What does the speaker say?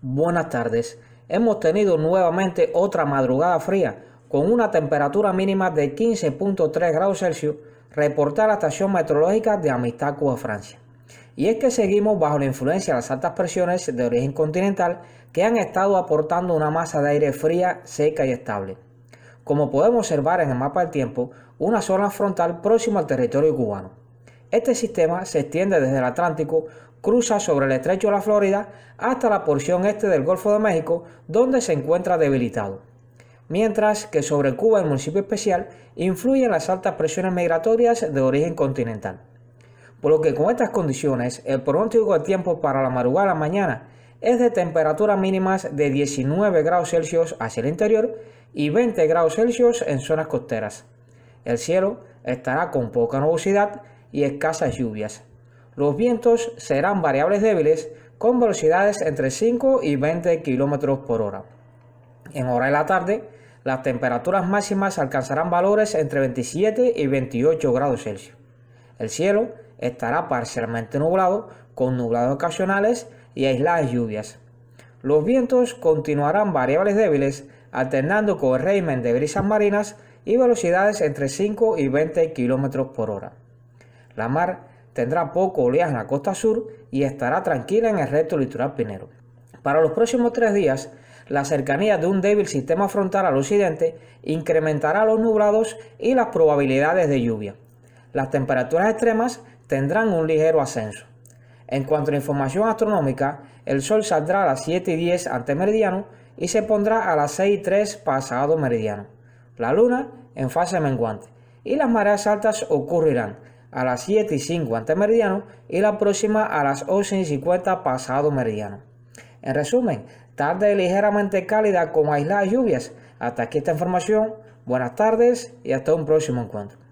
Buenas tardes. Hemos tenido nuevamente otra madrugada fría, con una temperatura mínima de 15.3 grados Celsius, reporta la estación meteorológica de Amistad Cuba Francia. Y es que seguimos bajo la influencia de las altas presiones de origen continental que han estado aportando una masa de aire fría, seca y estable. Como podemos observar en el mapa del tiempo, una zona frontal próxima al territorio cubano. Este sistema se extiende desde el Atlántico, cruza sobre el estrecho de la Florida hasta la porción este del Golfo de México, donde se encuentra debilitado. Mientras que sobre Cuba, el municipio especial, influyen las altas presiones migratorias de origen continental. Por lo que con estas condiciones, el pronóstico de tiempo para la madrugada de mañana es de temperaturas mínimas de 19 grados Celsius hacia el interior y 20 grados Celsius en zonas costeras. El cielo estará con poca nubosidad y escasas lluvias. Los vientos serán variables débiles con velocidades entre 5 y 20 km por hora. En hora de la tarde, las temperaturas máximas alcanzarán valores entre 27 y 28 grados Celsius. El cielo estará parcialmente nublado, con nublados ocasionales y aisladas lluvias. Los vientos continuarán variables débiles, alternando con el régimen de brisas marinas y velocidades entre 5 y 20 km por hora. La mar tendrá poco oleaje en la costa sur y estará tranquila en el resto litoral pinero. Para los próximos tres días, la cercanía de un débil sistema frontal al occidente incrementará los nublados y las probabilidades de lluvia. Las temperaturas extremas tendrán un ligero ascenso. En cuanto a información astronómica, el Sol saldrá a las 7 y 10 ante meridiano y se pondrá a las 6 y 3 pasado meridiano. La Luna en fase menguante. Y las mareas altas ocurrirán a las 7 y 5 antes meridiano y la próxima a las 11 y 50 pasado meridiano. En resumen, tarde ligeramente cálida con aisladas lluvias. Hasta aquí esta información. Buenas tardes y hasta un próximo encuentro.